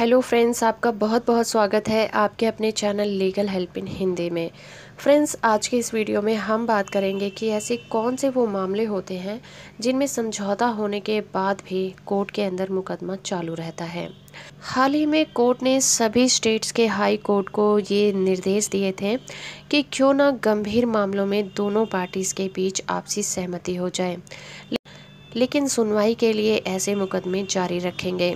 hello friends आपका बहुत बहुत स्वागत है आपके अपने channel legal help in Hindi में फ्रेंड्स आज के इस वीडियो में हम बात करेंगे कि ऐसे कौन से वो मामले होते हैं जिनमें समझौता होने के बाद भी कोर्ट के अंदर मुकदमा चालू रहता है हाल ही में कोर्ट ने सभी स्टेट्स के हाई कोर्ट को ये निर्देश दिए थे कि क्यों ना गंभीर मामलों में दोनों पार्टीज़ के बीच आपसी सहमति हो जाए लेकिन सुनवाई के लिए ऐसे मुकदमे जारी रखेंगे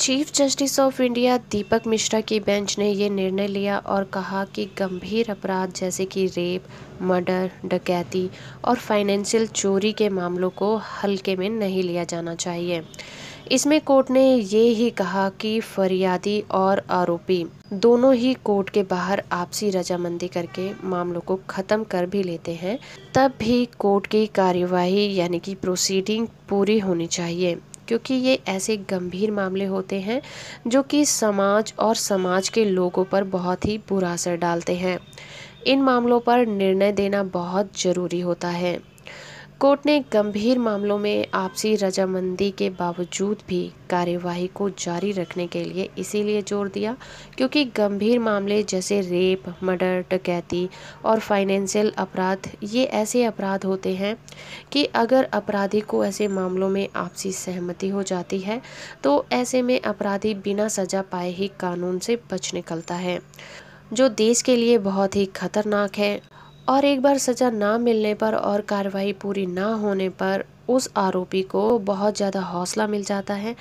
chief justice of India Deepak Mishra की बेंच ने यह निर्णय लिया और कहा कि गंभीर अपराध जैसे कि रेप मर्डर डकैती और फाइनेंशियल चोरी के मामलों को हल्के में नहीं लिया जाना चाहिए इसमें कोर्ट ने ये ही कहा कि फरियादी और आरोपी दोनों ही कोर्ट के बाहर आपसी रजामंदी करके मामलों को ख़त्म कर भी लेते हैं तब भी कोर्ट की कार्यवाही यानी कि प्रोसीडिंग पूरी होनी चाहिए क्योंकि ये ऐसे गंभीर मामले होते हैं जो कि समाज और समाज के लोगों पर बहुत ही बुरा असर डालते हैं इन मामलों पर निर्णय देना बहुत ज़रूरी होता है कोर्ट ने गंभीर मामलों में आपसी रजामंदी के बावजूद भी कार्यवाही को जारी रखने के लिए इसीलिए जोर दिया क्योंकि गंभीर मामले जैसे रेप मर्डर डकैती और फाइनेंशियल अपराध ये ऐसे अपराध होते हैं कि अगर अपराधी को ऐसे मामलों में आपसी सहमति हो जाती है तो ऐसे में अपराधी बिना सजा पाए ही कानून से बच निकलता है जो देश के लिए बहुत ही खतरनाक है और एक बार सज़ा ना मिलने पर और कार्रवाई पूरी ना होने पर उस आरोपी को बहुत ज़्यादा हौसला मिल जाता है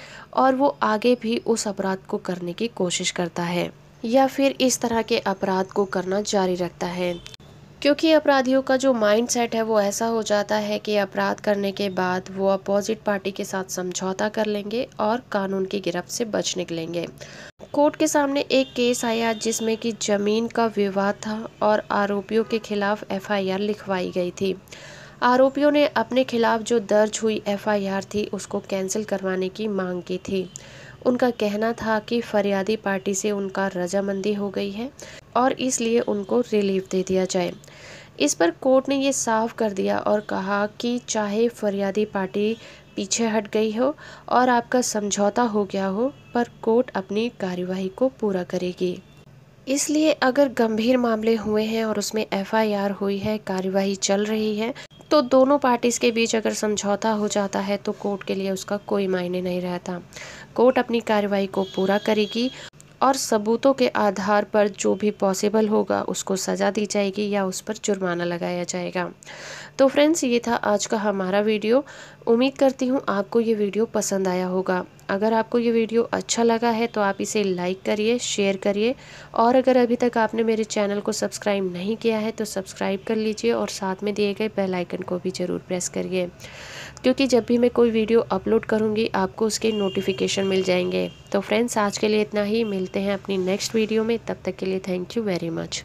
और वो आगे भी उस अपराध को करने की कोशिश करता है या फिर इस तरह के अपराध को करना जारी रखता है क्योंकि अपराधियों का जो माइंड सेट है वो ऐसा हो जाता है कि अपराध करने के बाद वो अपोजिट पार्टी के साथ समझौता कर लेंगे और कानून की गिरफ्त से बच निकलेंगे कोर्ट के सामने एक केस आया जिसमें कि ज़मीन का विवाद था और आरोपियों के खिलाफ एफआईआर लिखवाई गई थी आरोपियों ने अपने खिलाफ जो दर्ज हुई एफ थी उसको कैंसिल करवाने की मांग की थी उनका कहना था कि फरियादी पार्टी से उनका रजामंदी हो गई है और इसलिए उनको रिलीफ दे दिया जाए इस पर कोर्ट ने ये साफ कर दिया और कहा कि चाहे फरियादी पार्टी पीछे हट गई हो और आपका समझौता हो गया हो पर कोर्ट अपनी कार्यवाही को पूरा करेगी इसलिए अगर गंभीर मामले हुए हैं और उसमें एफआईआर हुई है कार्यवाही चल रही है तो दोनों पार्टीज के बीच अगर समझौता हो जाता है तो कोर्ट के लिए उसका कोई मायने नहीं रहता कोर्ट अपनी कार्रवाई को पूरा करेगी और सबूतों के आधार पर जो भी पॉसिबल होगा उसको सज़ा दी जाएगी या उस पर जुर्माना लगाया जाएगा तो फ्रेंड्स ये था आज का हमारा वीडियो उम्मीद करती हूँ आपको ये वीडियो पसंद आया होगा अगर आपको ये वीडियो अच्छा लगा है तो आप इसे लाइक करिए शेयर करिए और अगर अभी तक आपने मेरे चैनल को सब्सक्राइब नहीं किया है तो सब्सक्राइब कर लीजिए और साथ में दिए गए बेल आइकन को भी ज़रूर प्रेस करिए क्योंकि जब भी मैं कोई वीडियो अपलोड करूँगी आपको उसके नोटिफिकेशन मिल जाएंगे तो फ्रेंड्स आज के लिए इतना ही मिलते हैं अपनी नेक्स्ट वीडियो में तब तक के लिए थैंक यू वेरी मच